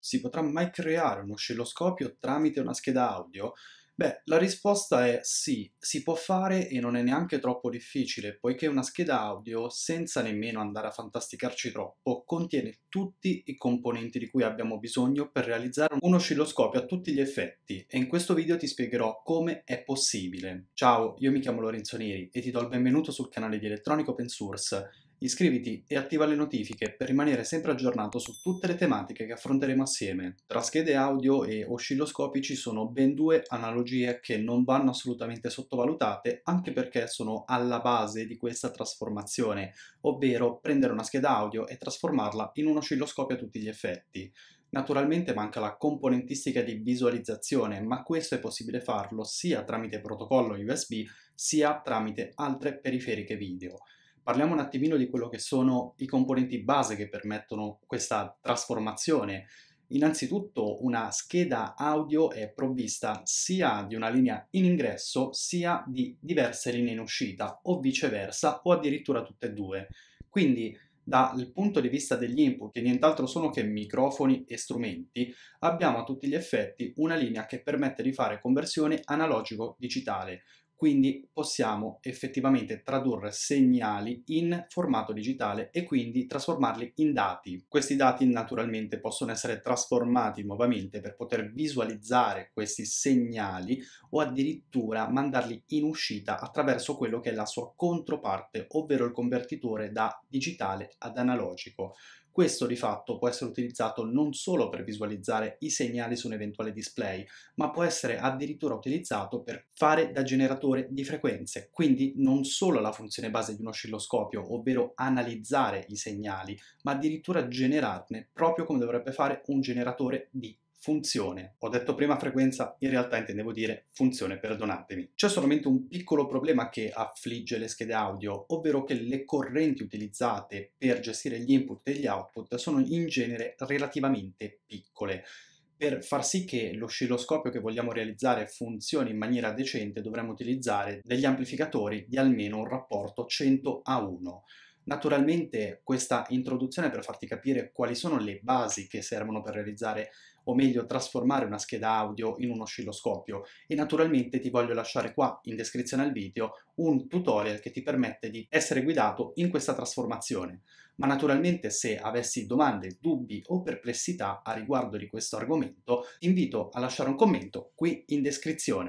si potrà mai creare un oscilloscopio tramite una scheda audio? Beh, la risposta è sì, si può fare e non è neanche troppo difficile, poiché una scheda audio, senza nemmeno andare a fantasticarci troppo, contiene tutti i componenti di cui abbiamo bisogno per realizzare un oscilloscopio a tutti gli effetti e in questo video ti spiegherò come è possibile. Ciao, io mi chiamo Lorenzo Neri e ti do il benvenuto sul canale di Elettronico Open Source Iscriviti e attiva le notifiche per rimanere sempre aggiornato su tutte le tematiche che affronteremo assieme. Tra schede audio e oscilloscopi ci sono ben due analogie che non vanno assolutamente sottovalutate, anche perché sono alla base di questa trasformazione, ovvero prendere una scheda audio e trasformarla in un oscilloscopio a tutti gli effetti. Naturalmente manca la componentistica di visualizzazione, ma questo è possibile farlo sia tramite protocollo USB sia tramite altre periferiche video. Parliamo un attimino di quello che sono i componenti base che permettono questa trasformazione. Innanzitutto una scheda audio è provvista sia di una linea in ingresso sia di diverse linee in uscita o viceversa o addirittura tutte e due. Quindi dal punto di vista degli input, che nient'altro sono che microfoni e strumenti, abbiamo a tutti gli effetti una linea che permette di fare conversione analogico-digitale, quindi possiamo effettivamente tradurre segnali in formato digitale e quindi trasformarli in dati. Questi dati naturalmente possono essere trasformati nuovamente per poter visualizzare questi segnali o addirittura mandarli in uscita attraverso quello che è la sua controparte, ovvero il convertitore da digitale ad analogico. Questo di fatto può essere utilizzato non solo per visualizzare i segnali su un eventuale display, ma può essere addirittura utilizzato per fare da generatore di frequenze, quindi non solo la funzione base di un oscilloscopio, ovvero analizzare i segnali, ma addirittura generarne proprio come dovrebbe fare un generatore di funzione. Ho detto prima frequenza, in realtà intendevo dire funzione, perdonatemi. C'è solamente un piccolo problema che affligge le schede audio, ovvero che le correnti utilizzate per gestire gli input e gli output sono in genere relativamente piccole. Per far sì che l'oscilloscopio che vogliamo realizzare funzioni in maniera decente dovremmo utilizzare degli amplificatori di almeno un rapporto 100 a 1. Naturalmente questa introduzione è per farti capire quali sono le basi che servono per realizzare o meglio trasformare una scheda audio in un oscilloscopio e naturalmente ti voglio lasciare qua in descrizione al video un tutorial che ti permette di essere guidato in questa trasformazione. Ma naturalmente se avessi domande, dubbi o perplessità a riguardo di questo argomento, ti invito a lasciare un commento qui in descrizione.